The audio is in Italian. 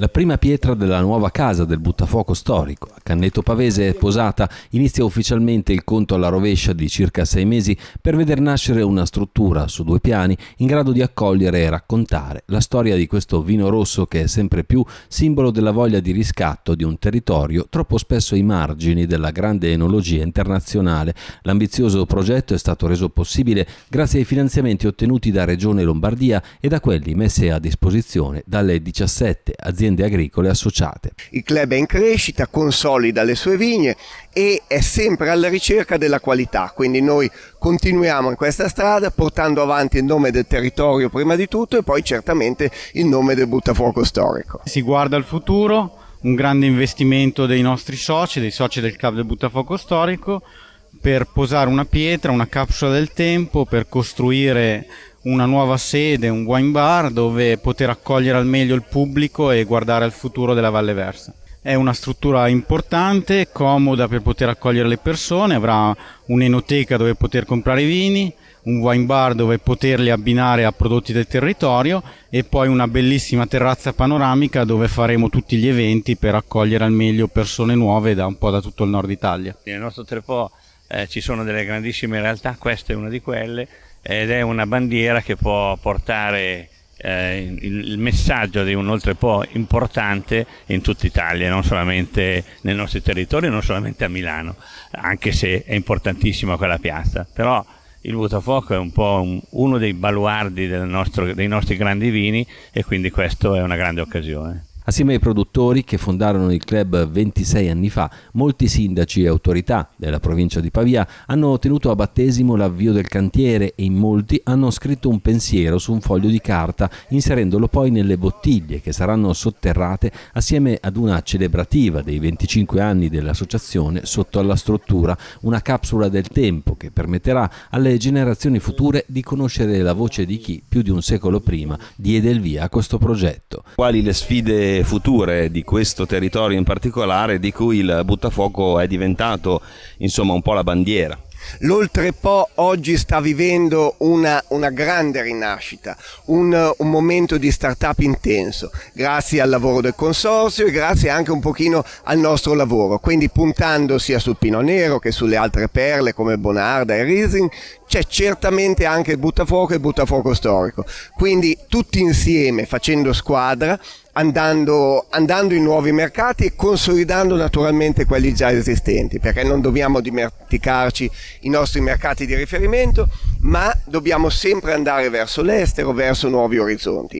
La prima pietra della nuova casa del buttafuoco storico a Canneto Pavese è posata, inizia ufficialmente il conto alla rovescia di circa sei mesi per veder nascere una struttura su due piani in grado di accogliere e raccontare la storia di questo vino rosso che è sempre più simbolo della voglia di riscatto di un territorio troppo spesso ai margini della grande enologia internazionale. L'ambizioso progetto è stato reso possibile grazie ai finanziamenti ottenuti da Regione Lombardia e da quelli messi a disposizione dalle 17 aziende aziende agricole associate. Il club è in crescita, consolida le sue vigne e è sempre alla ricerca della qualità, quindi noi continuiamo in questa strada portando avanti il nome del territorio prima di tutto e poi certamente il nome del buttafuoco storico. Si guarda al futuro, un grande investimento dei nostri soci, dei soci del club del buttafuoco storico per posare una pietra, una capsula del tempo, per costruire una nuova sede, un wine bar dove poter accogliere al meglio il pubblico e guardare al futuro della Valle Versa. È una struttura importante, comoda per poter accogliere le persone, avrà un'enoteca dove poter comprare vini, un wine bar dove poterli abbinare a prodotti del territorio e poi una bellissima terrazza panoramica dove faremo tutti gli eventi per accogliere al meglio persone nuove da un po' da tutto il nord Italia. Il nostro trepo eh, ci sono delle grandissime realtà, questa è una di quelle ed è una bandiera che può portare eh, il, messaggio di un oltrepo importante in tutta Italia, non solamente nei nostri territori, non solamente a Milano, anche se è importantissima quella piazza. Però il Buttafuoco è un po' un, uno dei baluardi nostro, dei nostri grandi vini e quindi questa è una grande occasione. Assieme ai produttori che fondarono il club 26 anni fa, molti sindaci e autorità della provincia di Pavia hanno tenuto a battesimo l'avvio del cantiere e in molti hanno scritto un pensiero su un foglio di carta, inserendolo poi nelle bottiglie che saranno sotterrate assieme ad una celebrativa dei 25 anni dell'associazione sotto alla struttura, una capsula del tempo che permetterà alle generazioni future di conoscere la voce di chi più di un secolo prima diede il via a questo progetto. Quali le sfide future di questo territorio in particolare di cui il buttafuoco è diventato insomma un po' la bandiera. L'Oltrepo oggi sta vivendo una, una grande rinascita, un, un, momento di start-up intenso, grazie al lavoro del consorzio e grazie anche un pochino al nostro lavoro, quindi puntando sia sul Pino Nero che sulle altre perle come Bonarda e Rising, c'è certamente anche il buttafuoco e il buttafuoco storico, quindi tutti insieme facendo squadra andando, andando in nuovi mercati e consolidando naturalmente quelli già esistenti, perché non dobbiamo dimenticarci i nostri mercati di riferimento, ma dobbiamo sempre andare verso l'estero, verso nuovi orizzonti.